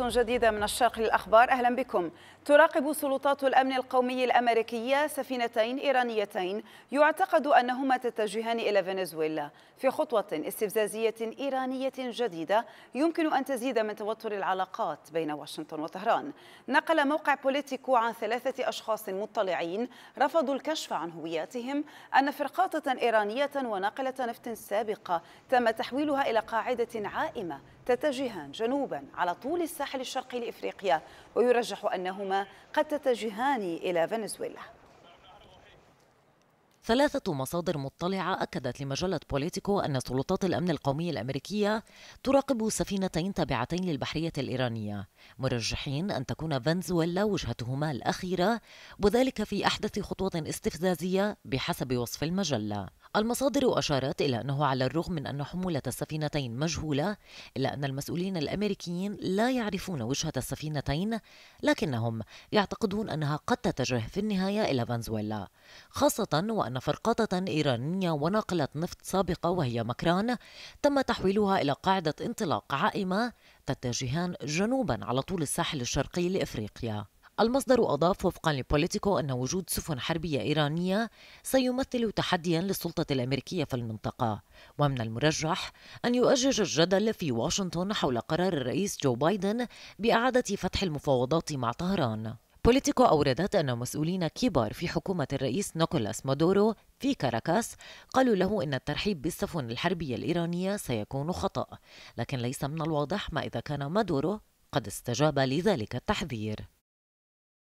جديدة من الشرق للأخبار أهلا بكم تراقب سلطات الأمن القومي الأمريكية سفينتين إيرانيتين يعتقد أنهما تتجهان إلى فنزويلا في خطوة استفزازية إيرانية جديدة يمكن أن تزيد من توتر العلاقات بين واشنطن وطهران نقل موقع بوليتيكو عن ثلاثة أشخاص مطلعين رفضوا الكشف عن هوياتهم أن فرقاطة إيرانية وناقلة نفط سابقة تم تحويلها إلى قاعدة عائمة تتجهان جنوبا على طول الساحل الشرقي لإفريقيا ويرجح أنهما قد تتجهان إلى فنزويلا ثلاثة مصادر مطلعة أكدت لمجلة بوليتيكو أن سلطات الأمن القومي الأمريكية تراقب سفينتين تابعتين للبحرية الإيرانية مرجحين أن تكون فنزويلا وجهتهما الأخيرة وذلك في أحدث خطوة استفزازية بحسب وصف المجلة المصادر أشارت إلى أنه على الرغم من أن حمولة السفينتين مجهولة إلا أن المسؤولين الأمريكيين لا يعرفون وجهة السفينتين لكنهم يعتقدون أنها قد تتجه في النهاية إلى فنزويلا خاصة وأن أن فرقاطة إيرانية ونقلت نفط سابقة وهي مكران تم تحويلها إلى قاعدة انطلاق عائمة تتجهان جنوبا على طول الساحل الشرقي لإفريقيا المصدر أضاف وفقا لبوليتيكو أن وجود سفن حربية إيرانية سيمثل تحديا للسلطة الأمريكية في المنطقة ومن المرجح أن يؤجج الجدل في واشنطن حول قرار الرئيس جو بايدن بإعادة فتح المفاوضات مع طهران بوليتيكو أوردت أن مسؤولين كبار في حكومة الرئيس نيكولاس مادورو في كاراكاس قالوا له إن الترحيب بالسفن الحربية الإيرانية سيكون خطأ لكن ليس من الواضح ما إذا كان مادورو قد استجاب لذلك التحذير